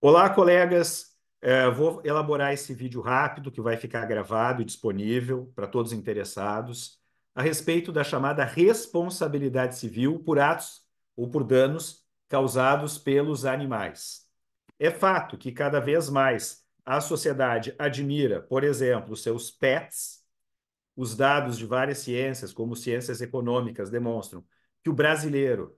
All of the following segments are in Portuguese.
Olá, colegas. É, vou elaborar esse vídeo rápido que vai ficar gravado e disponível para todos interessados a respeito da chamada responsabilidade civil por atos ou por danos causados pelos animais. É fato que cada vez mais a sociedade admira, por exemplo, seus pets. Os dados de várias ciências, como ciências econômicas, demonstram que o brasileiro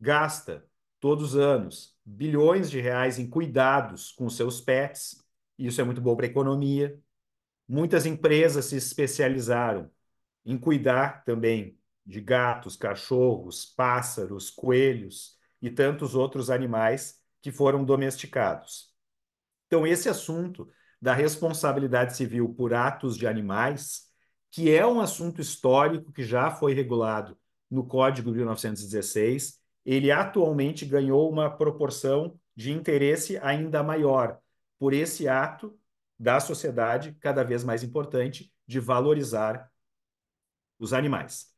gasta todos os anos bilhões de reais em cuidados com seus pets, e isso é muito bom para a economia. Muitas empresas se especializaram em cuidar também de gatos, cachorros, pássaros, coelhos e tantos outros animais que foram domesticados. Então, esse assunto da responsabilidade civil por atos de animais, que é um assunto histórico que já foi regulado no Código de 1916, ele atualmente ganhou uma proporção de interesse ainda maior por esse ato da sociedade, cada vez mais importante, de valorizar os animais.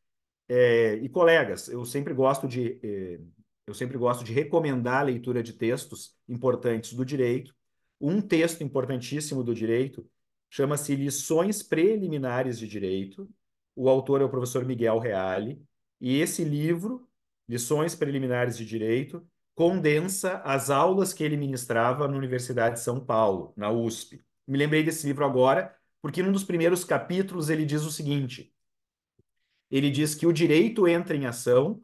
É, e colegas, eu sempre gosto de é, eu sempre gosto de recomendar a leitura de textos importantes do direito. Um texto importantíssimo do direito chama-se Lições Preliminares de Direito. O autor é o professor Miguel Reale, e esse livro lições preliminares de direito, condensa as aulas que ele ministrava na Universidade de São Paulo, na USP. Me lembrei desse livro agora, porque num dos primeiros capítulos ele diz o seguinte: ele diz que o direito entra em ação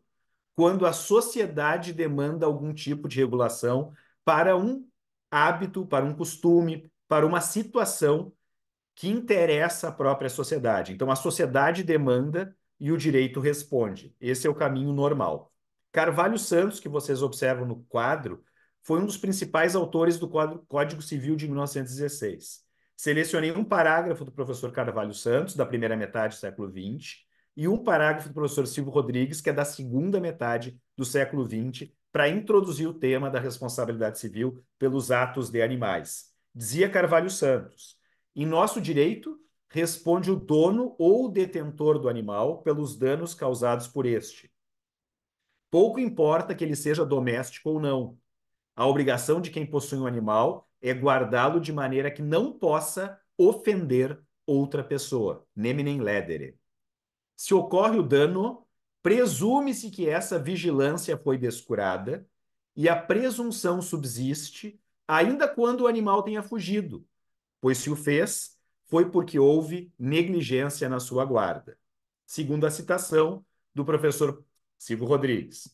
quando a sociedade demanda algum tipo de regulação para um hábito, para um costume, para uma situação que interessa à própria sociedade. Então, a sociedade demanda e o direito responde. Esse é o caminho normal. Carvalho Santos, que vocês observam no quadro, foi um dos principais autores do Código Civil de 1916. Selecionei um parágrafo do professor Carvalho Santos, da primeira metade do século XX, e um parágrafo do professor Silvio Rodrigues, que é da segunda metade do século XX, para introduzir o tema da responsabilidade civil pelos atos de animais. Dizia Carvalho Santos: em nosso direito, responde o dono ou detentor do animal pelos danos causados por este, Pouco importa que ele seja doméstico ou não. A obrigação de quem possui um animal é guardá-lo de maneira que não possa ofender outra pessoa. Neminem ledere. Se ocorre o dano, presume-se que essa vigilância foi descurada e a presunção subsiste ainda quando o animal tenha fugido, pois se o fez, foi porque houve negligência na sua guarda. Segundo a citação do professor Silvio Rodrigues.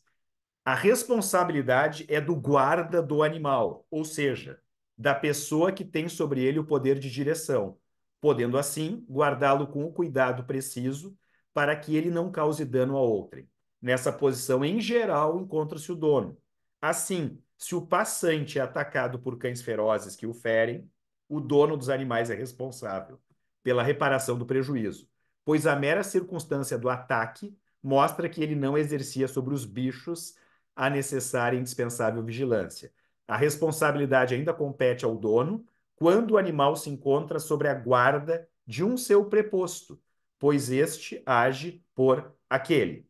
A responsabilidade é do guarda do animal, ou seja, da pessoa que tem sobre ele o poder de direção, podendo assim guardá-lo com o cuidado preciso para que ele não cause dano a outrem. Nessa posição, em geral, encontra-se o dono. Assim, se o passante é atacado por cães ferozes que o ferem, o dono dos animais é responsável pela reparação do prejuízo, pois a mera circunstância do ataque mostra que ele não exercia sobre os bichos a necessária e indispensável vigilância. A responsabilidade ainda compete ao dono quando o animal se encontra sobre a guarda de um seu preposto, pois este age por aquele.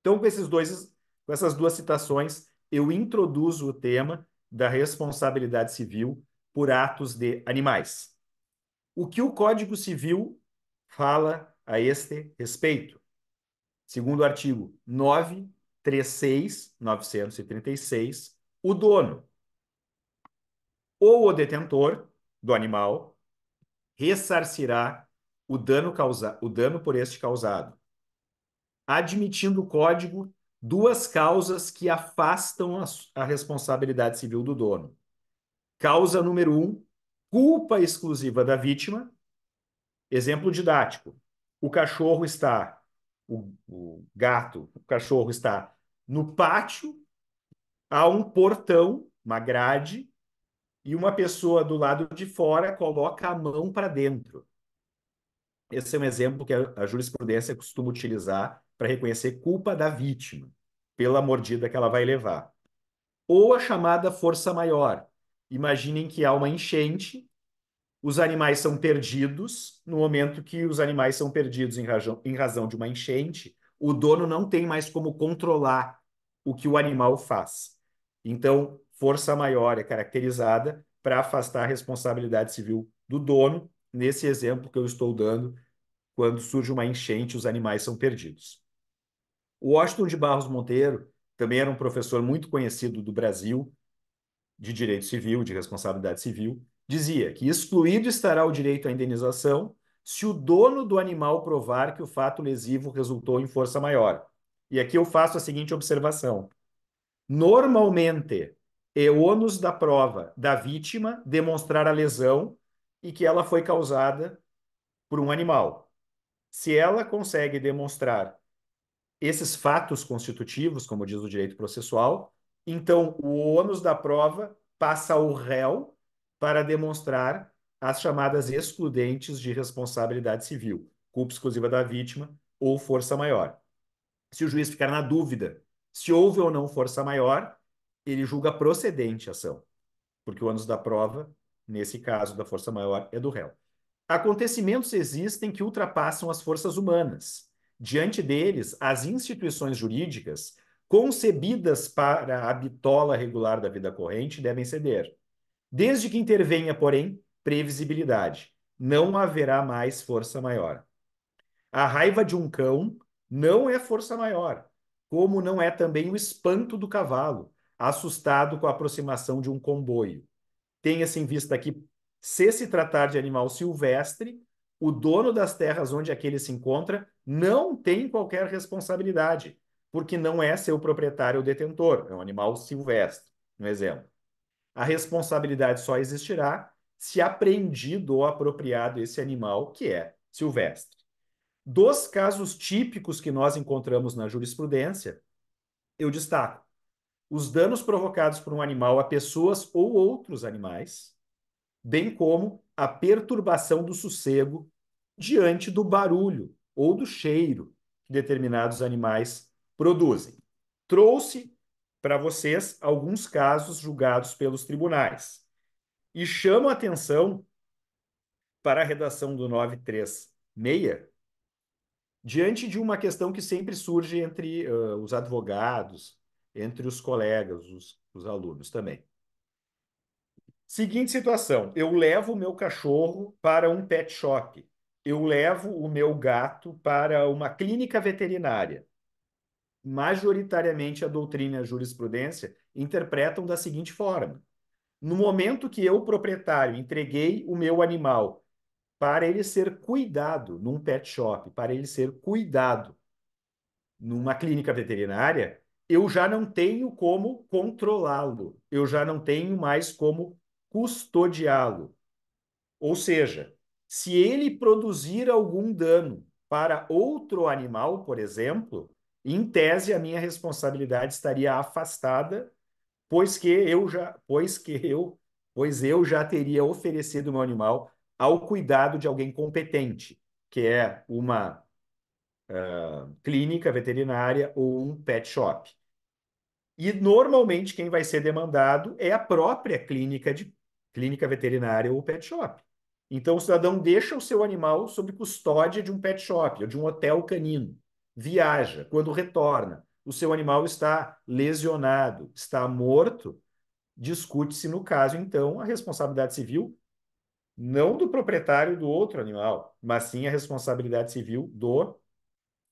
Então, com, esses dois, com essas duas citações, eu introduzo o tema da responsabilidade civil por atos de animais. O que o Código Civil fala a este respeito? Segundo o artigo 936, 936, o dono ou o detentor do animal ressarcirá o dano, causa, o dano por este causado, admitindo o código duas causas que afastam a, a responsabilidade civil do dono. Causa número um, culpa exclusiva da vítima. Exemplo didático: o cachorro está o, o gato, o cachorro está no pátio, há um portão, uma grade, e uma pessoa do lado de fora coloca a mão para dentro. Esse é um exemplo que a, jurisprudência costuma utilizar para reconhecer culpa da vítima pela mordida que ela vai levar. Ou a chamada força maior. Imaginem que há uma enchente os animais são perdidos. No momento que os animais são perdidos em razão, em razão de uma enchente, o dono não tem mais como controlar o que o animal faz. Então, força maior é caracterizada para afastar a responsabilidade civil do dono, nesse exemplo que eu estou dando, quando surge uma enchente, os animais são perdidos. O Washington de Barros Monteiro também era um professor muito conhecido do Brasil, de direito civil, de responsabilidade civil, dizia que excluído estará o direito à indenização se o dono do animal provar que o fato lesivo resultou em força maior. E aqui eu faço a seguinte observação. Normalmente, é ônus da prova da vítima demonstrar a lesão e que ela foi causada por um animal. Se ela consegue demonstrar esses fatos constitutivos, como diz o direito processual, então o ônus da prova passa ao réu para demonstrar as chamadas excludentes de responsabilidade civil, culpa exclusiva da vítima ou força maior. Se o juiz ficar na dúvida se houve ou não força maior, ele julga procedente a ação, porque o ônus da prova, nesse caso da força maior, é do réu. Acontecimentos existem que ultrapassam as forças humanas. Diante deles, as instituições jurídicas, concebidas para a bitola regular da vida corrente, devem ceder. Desde que intervenha, porém, previsibilidade, não haverá mais força maior. A raiva de um cão não é força maior, como não é também o espanto do cavalo, assustado com a aproximação de um comboio. Tenha-se em vista que, se se tratar de animal silvestre, o dono das terras onde aquele se encontra não tem qualquer responsabilidade, porque não é seu proprietário ou detentor, é um animal silvestre, no exemplo a responsabilidade só existirá se apreendido ou apropriado esse animal, que é silvestre. Dos casos típicos que nós encontramos na jurisprudência, eu destaco os danos provocados por um animal a pessoas ou outros animais, bem como a perturbação do sossego diante do barulho ou do cheiro que determinados animais produzem. Trouxe para vocês alguns casos julgados pelos tribunais. E chamo a atenção para a redação do 936, diante de uma questão que sempre surge entre uh, os advogados, entre os colegas, os, os alunos também. Seguinte situação: eu levo o meu cachorro para um pet shop, eu levo o meu gato para uma clínica veterinária, majoritariamente a doutrina e a jurisprudência interpretam da seguinte forma: no momento que eu, proprietário, entreguei o meu animal para ele ser cuidado num pet shop, para ele ser cuidado numa clínica veterinária, eu já não tenho como controlá-lo, eu já não tenho mais como custodiá-lo. Ou seja, se ele produzir algum dano para outro animal, por exemplo, em tese, a minha responsabilidade estaria afastada, pois que eu já, pois que eu, pois eu já teria oferecido o meu animal ao cuidado de alguém competente, que é uma uh, clínica veterinária ou um pet shop. E normalmente quem vai ser demandado é a própria clínica de clínica veterinária ou pet shop. Então o cidadão deixa o seu animal sob custódia de um pet shop ou de um hotel canino viaja, quando retorna, o seu animal está lesionado, está morto, discute-se no caso, então, a responsabilidade civil não do proprietário do outro animal, mas sim a responsabilidade civil do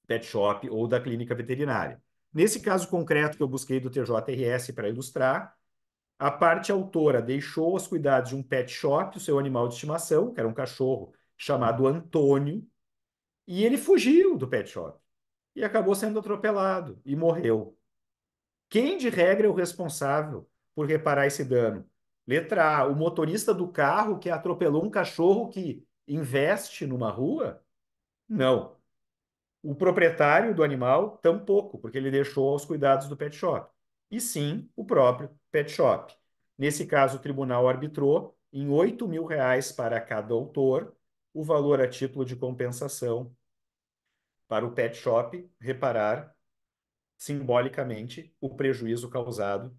pet shop ou da clínica veterinária. Nesse caso concreto que eu busquei do TJRS para ilustrar, a parte autora deixou aos cuidados de um pet shop o seu animal de estimação, que era um cachorro chamado Antônio, e ele fugiu do pet shop e acabou sendo atropelado e morreu. Quem de regra é o responsável por reparar esse dano? Letra A, o motorista do carro que atropelou um cachorro que investe numa rua? Não. O proprietário do animal, tampouco, porque ele deixou aos cuidados do pet shop. E sim, o próprio pet shop. Nesse caso, o tribunal arbitrou em 8 mil reais para cada autor o valor a título de compensação para o pet shop reparar simbolicamente o prejuízo causado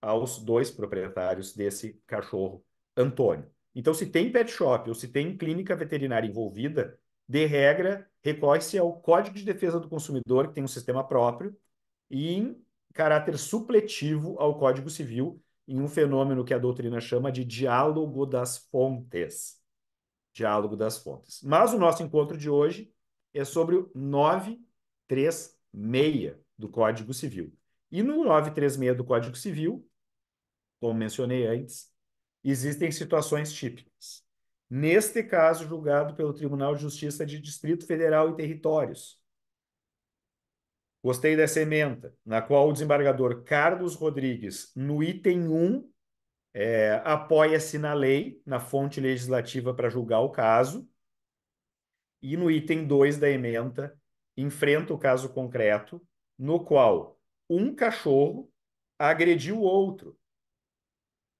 aos dois proprietários desse cachorro, Antônio. Então, se tem pet shop ou se tem clínica veterinária envolvida, de regra, recorre-se ao Código de Defesa do Consumidor, que tem um sistema próprio, e em caráter supletivo ao Código Civil, em um fenômeno que a doutrina chama de diálogo das fontes. Diálogo das fontes. Mas o nosso encontro de hoje é sobre o 936 do Código Civil. E no 936 do Código Civil, como mencionei antes, existem situações típicas. Neste caso, julgado pelo Tribunal de Justiça de Distrito Federal e Territórios. Gostei dessa sementa na qual o desembargador Carlos Rodrigues, no item 1, é, apoia-se na lei, na fonte legislativa para julgar o caso, e no item 2 da ementa, enfrenta o caso concreto no qual um cachorro agrediu o outro.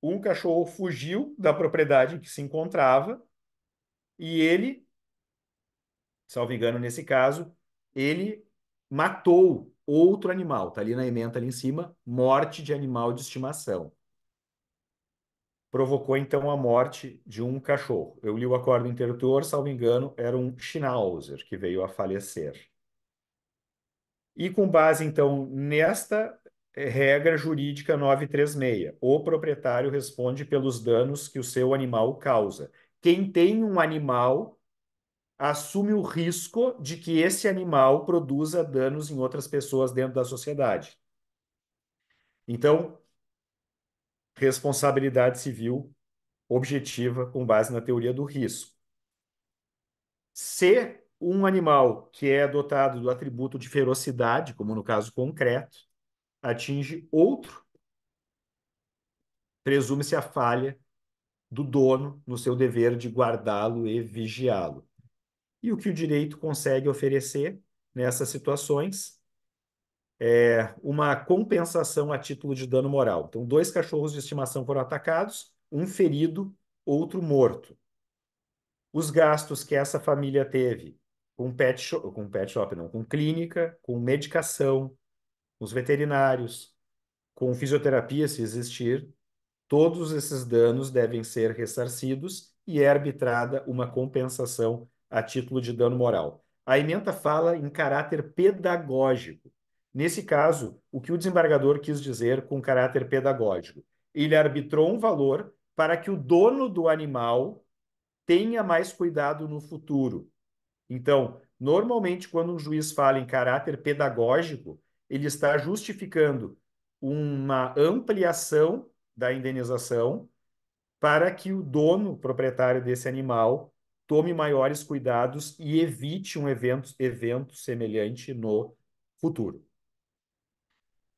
Um cachorro fugiu da propriedade em que se encontrava e ele, salvo engano nesse caso, ele matou outro animal. Está ali na ementa, ali em cima, morte de animal de estimação provocou então a morte de um cachorro. Eu li o acordo intertuor, salvo engano, era um Schnauzer que veio a falecer. E com base então nesta eh, regra jurídica 936, o proprietário responde pelos danos que o seu animal causa. Quem tem um animal assume o risco de que esse animal produza danos em outras pessoas dentro da sociedade. Então, responsabilidade civil objetiva com base na teoria do risco. Se um animal que é dotado do atributo de ferocidade, como no caso concreto, atinge outro, presume-se a falha do dono no seu dever de guardá-lo e vigiá-lo. E o que o direito consegue oferecer nessas situações é, uma compensação a título de dano moral. Então, dois cachorros de estimação foram atacados, um ferido, outro morto. Os gastos que essa família teve com pet shop, com pet shop não, com clínica, com medicação, com os veterinários, com fisioterapia se existir, todos esses danos devem ser ressarcidos e é arbitrada uma compensação a título de dano moral. A emenda fala em caráter pedagógico. Nesse caso, o que o desembargador quis dizer com caráter pedagógico? Ele arbitrou um valor para que o dono do animal tenha mais cuidado no futuro. Então, normalmente, quando um juiz fala em caráter pedagógico, ele está justificando uma ampliação da indenização para que o dono, proprietário desse animal, tome maiores cuidados e evite um evento, evento semelhante no futuro.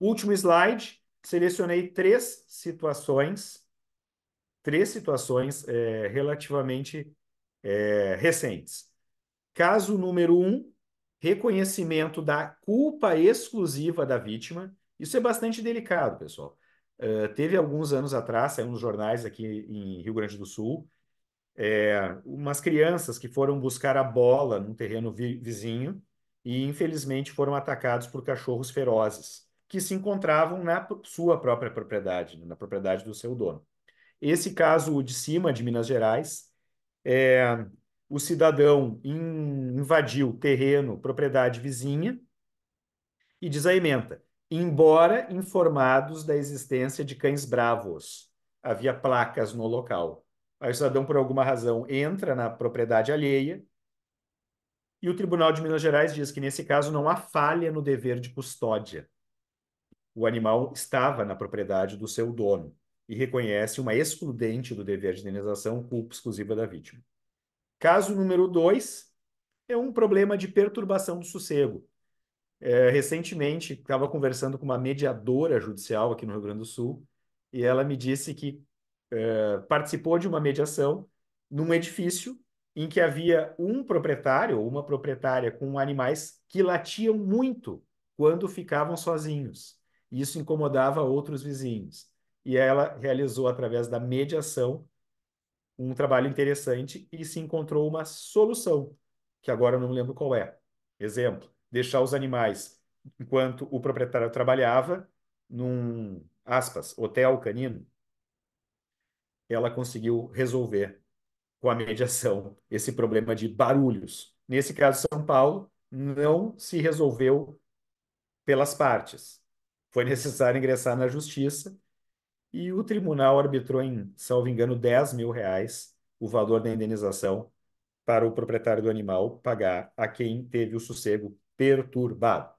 Último slide, selecionei três situações, três situações é, relativamente é, recentes. Caso número um, reconhecimento da culpa exclusiva da vítima. Isso é bastante delicado, pessoal. Uh, teve alguns anos atrás, saiu nos jornais aqui em Rio Grande do Sul, é, umas crianças que foram buscar a bola num terreno vi vizinho e, infelizmente, foram atacados por cachorros ferozes que se encontravam na sua própria propriedade, né, na propriedade do seu dono. Esse caso de cima, de Minas Gerais, é, o cidadão invadiu terreno, propriedade vizinha, e diz a emenda, embora informados da existência de cães bravos. Havia placas no local. Aí o cidadão, por alguma razão, entra na propriedade alheia, e o Tribunal de Minas Gerais diz que, nesse caso, não há falha no dever de custódia o animal estava na propriedade do seu dono e reconhece uma excludente do dever de indenização culpa exclusiva da vítima. Caso número dois é um problema de perturbação do sossego. É, recentemente, estava conversando com uma mediadora judicial aqui no Rio Grande do Sul e ela me disse que é, participou de uma mediação num edifício em que havia um proprietário ou uma proprietária com animais que latiam muito quando ficavam sozinhos isso incomodava outros vizinhos. E ela realizou, através da mediação, um trabalho interessante e se encontrou uma solução, que agora eu não lembro qual é. Exemplo, deixar os animais, enquanto o proprietário trabalhava, num, aspas, hotel canino, ela conseguiu resolver com a mediação esse problema de barulhos. Nesse caso, São Paulo não se resolveu pelas partes foi necessário ingressar na justiça e o tribunal arbitrou em, salvo engano, 10 mil reais o valor da indenização para o proprietário do animal pagar a quem teve o sossego perturbado.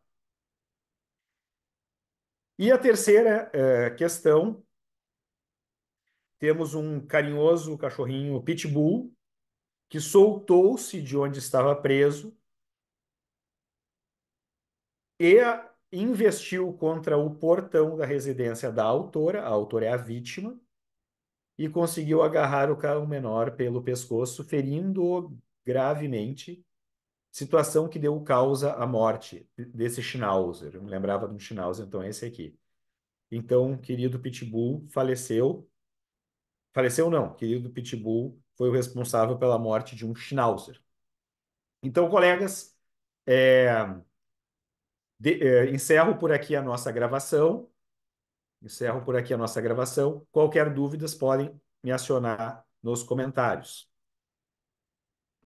E a terceira eh, questão, temos um carinhoso cachorrinho pitbull que soltou-se de onde estava preso e a, investiu contra o portão da residência da autora, a autora é a vítima, e conseguiu agarrar o carro menor pelo pescoço, ferindo-o gravemente, situação que deu causa à morte desse Schnauzer. Eu me lembrava de um Schnauzer, então é esse aqui. Então, querido Pitbull faleceu. Faleceu não, querido Pitbull foi o responsável pela morte de um Schnauzer. Então, colegas, é, de, eh, encerro por aqui a nossa gravação. Encerro por aqui a nossa gravação. Qualquer dúvidas podem me acionar nos comentários.